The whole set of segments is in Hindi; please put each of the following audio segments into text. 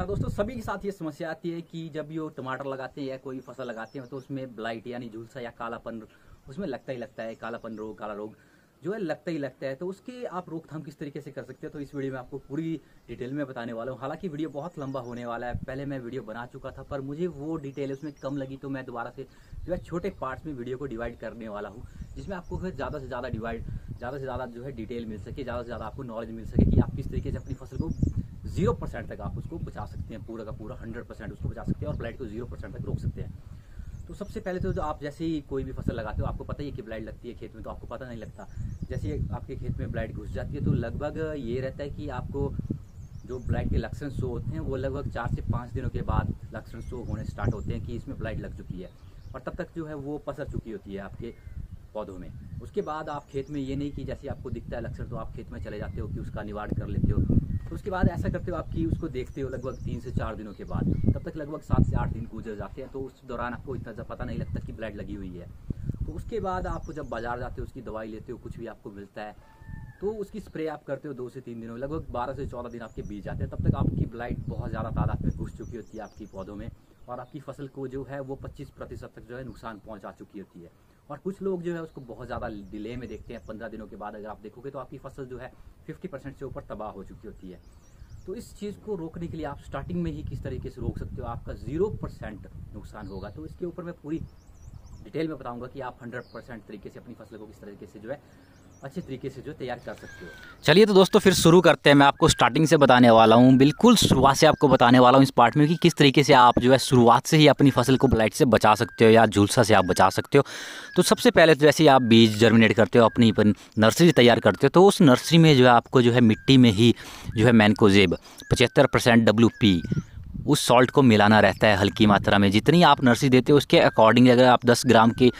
हाँ, दोस्तों सभी के साथ ये समस्या आती है कि जब ये टमाटर लगाते हैं या कोई फसल लगाते हैं तो उसमें ब्लाइट यानी झुलसा या कालापन उसमें लगता ही लगता है कालापन रोग काला रोग जो है लगता ही लगता है तो उसके आप रोकथाम किस तरीके से कर सकते हैं तो इस वीडियो में आपको पूरी डिटेल में बताने वाला हूँ हालांकि वीडियो बहुत लंबा होने वाला है पहले मैं वीडियो बना चुका था पर मुझे वो डिटेल उसमें कम लगी तो मैं दोबारा से जो है छोटे पार्ट्स में वीडियो को डिवाइड करने वाला हूँ जिसमें आपको फिर ज़्यादा से ज़्यादा डिवाइड ज़्यादा से ज़्यादा जो है डिटेल मिल सके ज़्यादा से ज़्यादा आपको नॉलेज मिल सके कि आप किस तरीके से अपनी फसल को जीरो परसेंट तक आप उसको बचा सकते हैं पूरा का पूरा हंड्रेड परसेंट उसको बचा सकते हैं और ब्लाइट को जीरो परसेंट तक रोक सकते हैं तो सबसे पहले तो जो आप जैसे ही कोई भी फसल लगाते हो आपको पता ही है कि ब्लाइट लगती है खेत में तो आपको पता नहीं लगता जैसे आपके खेत में ब्लाइट घुस जाती है तो लगभग ये रहता है कि आपको जो ब्लाइट के लक्षण शो होते हैं वो लगभग चार से पाँच दिनों के बाद लक्षण शो होने स्टार्ट होते हैं कि इसमें ब्लाइट लग चुकी है और तब तक जो है वो पसर चुकी होती है आपके पौधों में उसके बाद आप खेत में ये नहीं कि जैसे आपको दिखता है लक्षण तो आप खेत में चले जाते हो कि उसका निवारण कर लेते हो तो उसके बाद ऐसा करते हो आपकी उसको देखते हो लगभग तीन से चार दिनों के बाद तब तक लगभग सात से आठ दिन गुजर जाते हैं तो उस दौरान आपको इतना पता नहीं लगता कि ब्लड लगी हुई है तो उसके बाद आपको जब बाजार जाते हो उसकी दवाई लेते हो कुछ भी आपको मिलता है तो उसकी स्प्रे आप करते हो दो से तीन दिनों में लगभग बारह से चौदह दिन आपके बीज जाते हैं तब तक आपकी ब्लाइट बहुत ज़्यादा तादाद में घुस चुकी होती है आपकी पौधों में और आपकी फसल को जो है वो पच्चीस प्रतिशत तक जो है नुकसान पहुँचा चुकी होती है और कुछ लोग जो है उसको बहुत ज़्यादा डिले में देखते हैं पंद्रह दिनों के बाद अगर आप देखोगे तो आपकी फसल जो है फिफ्टी परसेंट से ऊपर तबाह हो चुकी होती है तो इस चीज़ को रोकने के लिए आप स्टार्टिंग में ही किस तरीके से रोक सकते हो आपका ज़ीरो परसेंट नुकसान होगा तो इसके ऊपर मैं पूरी डिटेल में बताऊंगा कि आप हंड्रेड परसेंट तरीके से अपनी फसल को किस तरीके से जो है अच्छे तरीके से जो तैयार कर सकते हो चलिए तो दोस्तों फिर शुरू करते हैं मैं आपको स्टार्टिंग से बताने वाला हूँ बिल्कुल शुरुआत से आपको बताने वाला हूँ इस पार्ट में कि किस तरीके से आप जो है शुरुआत से ही अपनी फसल को ब्लाइट से बचा सकते हो या झुलसा से आप बचा सकते हो तो सबसे पहले तो जैसे ही आप बीज जर्मिनेट करते हो अपनी नर्सरी तैयार करते हो तो उस नर्सरी में जो है आपको जो है मिट्टी में ही जो है मैनकोजेब पचहत्तर परसेंट डब्ल्यू पी उस सॉल्ट को मिलाना रहता है हल्की मात्रा में जितनी आप नर्सी देते हो उसके अकॉर्डिंग अगर आप दस ग्राम की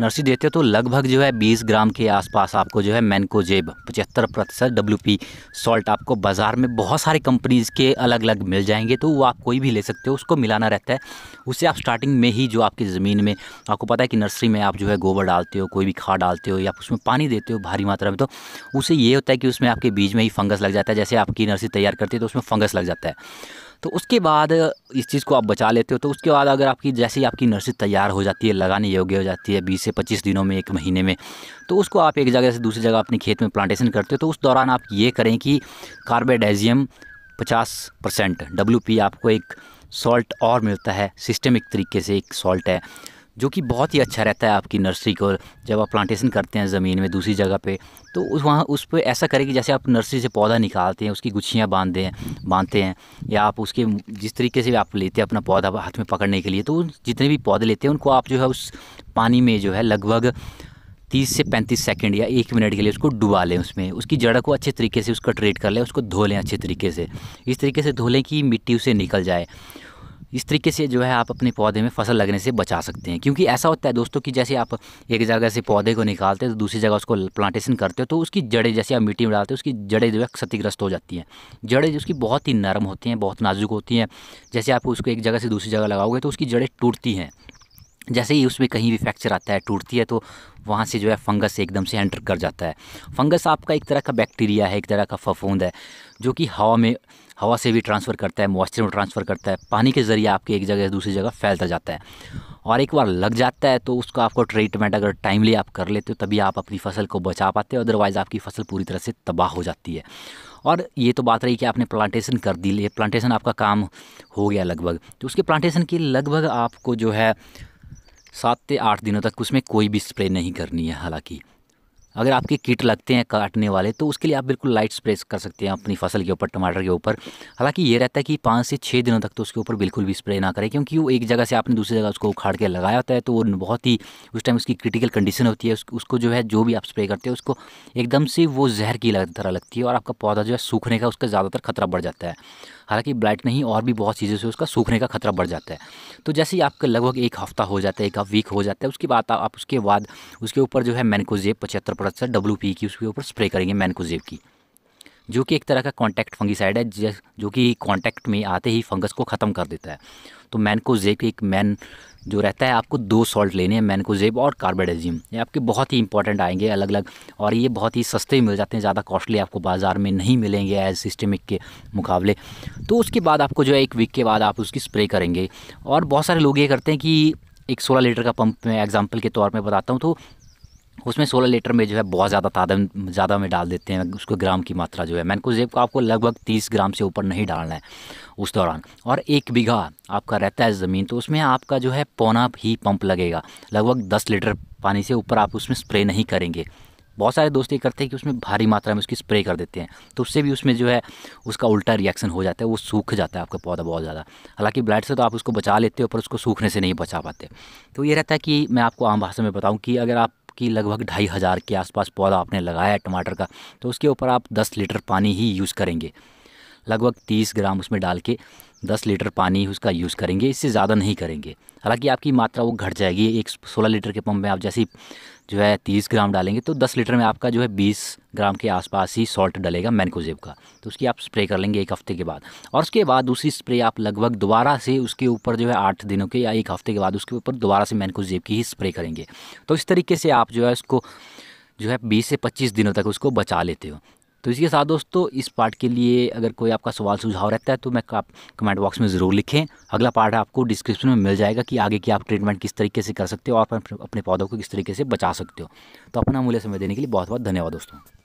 नर्सी देते हो तो लगभग जो है बीस ग्राम के आसपास आपको जो है मैनकोजेब पचहत्तर प्रतिशत डब्ल्यू पी सॉल्ट आपको बाज़ार में बहुत सारी कंपनीज़ के अलग अलग मिल जाएंगे तो वो आप कोई भी ले सकते हो उसको मिलाना रहता है उसे आप स्टार्टिंग में ही जो आपकी ज़मीन में आपको पता है कि नर्सरी में आप जो है गोबर डालते हो कोई भी खाद डालते हो या उसमें पानी देते हो भारी मात्रा में तो उसे ये होता है कि उसमें आपके बीज में ही फंगस लग जाता है जैसे आपकी नर्सरी तैयार करती है तो उसमें फंगस लग जाता है तो उसके बाद इस चीज़ को आप बचा लेते हो तो उसके बाद अगर आपकी जैसे ही आपकी नर्सरी तैयार हो जाती है लगाने योग्य हो जाती है बीस से पच्चीस दिनों में एक महीने में तो उसको आप एक जगह से दूसरी जगह अपने खेत में प्लांटेशन करते हो तो उस दौरान आप ये करें कि कार्बेडाइजियम पचास परसेंट डब्ल्यू आपको एक सॉल्ट और मिलता है सिस्टमिक तरीके से एक सॉल्ट है जो कि बहुत ही अच्छा रहता है आपकी नर्सरी को जब आप प्लांटेशन करते हैं ज़मीन में दूसरी जगह पे तो उस वहाँ उस पर ऐसा करें कि जैसे आप नर्सरी से पौधा निकालते हैं उसकी गुच्छियाँ बांधते हैं बांधते हैं या आप उसके जिस तरीके से आप लेते हैं अपना पौधा हाथ में पकड़ने के लिए तो जितने भी पौधे लेते हैं उनको आप जो है उस पानी में जो है लगभग तीस से पैंतीस सेकेंड या एक मिनट के लिए उसको डुबा लें उसमें उसकी जड़ को अच्छे तरीके से उसका ट्रेट कर लें उसको धो लें अच्छे तरीके से इस तरीके से धो लें कि मिट्टी उसे निकल जाए इस तरीके से जो है आप अपने पौधे में फसल लगने से बचा सकते हैं क्योंकि ऐसा होता है दोस्तों कि जैसे आप एक जगह से पौधे को निकालते हो तो दूसरी जगह उसको प्लांटेशन करते हो तो उसकी जड़ें जैसे आप मिट्टी में डालते हो उसकी जड़ें जो है क्षतिग्रस्त हो जाती हैं जड़ें जो उसकी बहुत ही नरम होती हैं बहुत नाजुक होती हैं जैसे आप उसको एक जगह से दूसरी जगह लगाओगे तो उसकी जड़ें टूटती हैं जैसे ही उसमें कहीं भी फ्रैक्चर आता है टूटती है तो वहाँ से जो है फंगस एकदम से एंटर कर जाता है फंगस आपका एक तरह का बैक्टीरिया है एक तरह का फफूंद है जो कि हवा में हवा से भी ट्रांसफ़र करता है मॉइस्चर में ट्रांसफ़र करता है पानी के ज़रिए आपके एक जगह से दूसरी जगह फैलता जाता है और एक बार लग जाता है तो उसका आपको ट्रीटमेंट अगर टाइमली आप कर लेते हो तभी आप अपनी फसल को बचा पाते हो अदरवाइज़ आपकी फसल पूरी तरह से तबाह हो जाती है और ये तो बात रही कि आपने प्लांटेशन कर दी प्लांटेशन आपका काम हो गया लगभग तो उसके प्लांटेशन के लगभग आपको जो है सात से आठ दिनों तक उसमें कोई भी स्प्रे नहीं करनी है हालांकि अगर आपके कीट लगते हैं काटने वाले तो उसके लिए आप बिल्कुल लाइट स्प्रे कर सकते हैं अपनी फसल के ऊपर टमाटर के ऊपर हालांकि ये रहता है कि पाँच से छः दिनों तक तो उसके ऊपर बिल्कुल भी स्प्रे ना करें क्योंकि वो एक जगह से आपने दूसरी जगह उसको उखाड़ के लगाया होता है तो वो बहुत ही उस टाइम उसकी क्रिटिकल कंडीशन होती है उसको जो है जो भी आप स्प्रे करते हैं उसको एकदम से वो जहर की तरह लगती है और आपका पौधा जो है सूखने का उसका ज़्यादातर खतरा बढ़ जाता है हालांकि ब्लाइट नहीं और भी बहुत चीज़ों से उसका सूखने का खतरा बढ़ जाता है तो जैसे ही आपका लगभग एक हफ्ता हो जाता है एक वीक हो जाता है उसके बाद आप उसके बाद उसके ऊपर जो है मैनकोजेब पचहत्तर प्रतिशत डब्ल्यू की उसके ऊपर स्प्रे करेंगे मैनकोजेब की जो कि एक तरह का कॉन्टैक्ट फंगिसाइड है जो कि कॉन्टैक्ट में आते ही फंगस को ख़त्म कर देता है तो मैनकोजेब एक मैन जो रहता है आपको दो सॉल्ट लेने हैं मैनकोजेब और कार्बेडाजिम ये आपके बहुत ही इंपॉर्टेंट आएंगे अलग अलग और ये बहुत ही सस्ते मिल जाते हैं ज़्यादा कॉस्टली आपको बाज़ार में नहीं मिलेंगे एज सिस्टमिक के मुकाबले तो उसके बाद आपको जो है एक वीक के बाद आप उसकी स्प्रे करेंगे और बहुत सारे लोग ये करते हैं कि एक सोलह लीटर का पंप मैं एग्जाम्पल के तौर पर बताता हूँ तो उसमें सोलह लीटर में जो है बहुत ज़्यादा तादम ज़्यादा में डाल देते हैं उसको ग्राम की मात्रा जो है मैनकोजेब को आपको लगभग तीस ग्राम से ऊपर नहीं डालना है उस दौरान और एक बीघा आपका रहता है ज़मीन तो उसमें आपका जो है पौना ही पंप लगेगा लगभग दस लीटर पानी से ऊपर आप उसमें स्प्रे नहीं करेंगे बहुत सारे दोस्त ये करते हैं कि उसमें भारी मात्रा में उसकी स्प्रे कर देते हैं तो उससे भी उसमें जो है उसका उल्टा रिएक्शन हो जाता है वो सूख जाता है आपका पौधा बहुत ज़्यादा हालांकि ब्लाइट से तो आप उसको बचा लेते हो पर उसको सूखने से नहीं बचा पाते तो ये रहता है कि मैं आपको आम भाषा में बताऊँ कि अगर आप कि लगभग ढाई हज़ार के आसपास पौधा आपने लगाया है टमाटर का तो उसके ऊपर आप दस लीटर पानी ही यूज़ करेंगे लगभग तीस ग्राम उसमें डाल के दस लीटर पानी उसका यूज़ करेंगे इससे ज़्यादा नहीं करेंगे हालांकि आपकी मात्रा वो घट जाएगी एक सोलह लीटर के पंप में आप जैसे जो है तीस ग्राम डालेंगे तो दस लीटर में आपका जो है बीस ग्राम के आसपास ही सॉल्ट डलेगा मैनकोजेब का तो उसकी आप स्प्रे कर लेंगे एक हफ्ते के बाद और उसके बाद दूसरी स्प्रे आप लगभग दोबारा से उसके ऊपर जो है आठ दिनों के या एक हफ्ते के बाद उसके ऊपर दोबारा से मैनकोजेब की ही स्प्रे करेंगे तो इस तरीके से आप जो है उसको जो है 20 से 25 दिनों तक उसको बचा लेते हो तो इसके साथ दोस्तों इस पार्ट के लिए अगर कोई आपका सवाल सुझाव रहता है तो मैं आप कमेंट बॉक्स में ज़रूर लिखें अगला पार्ट आपको डिस्क्रिप्शन में मिल जाएगा कि आगे की आप ट्रीटमेंट किस तरीके से कर सकते हो और अपने पौधों को किस तरीके से बचा सकते हो तो अपना मूल्य समय देने के लिए बहुत बहुत धन्यवाद दोस्तों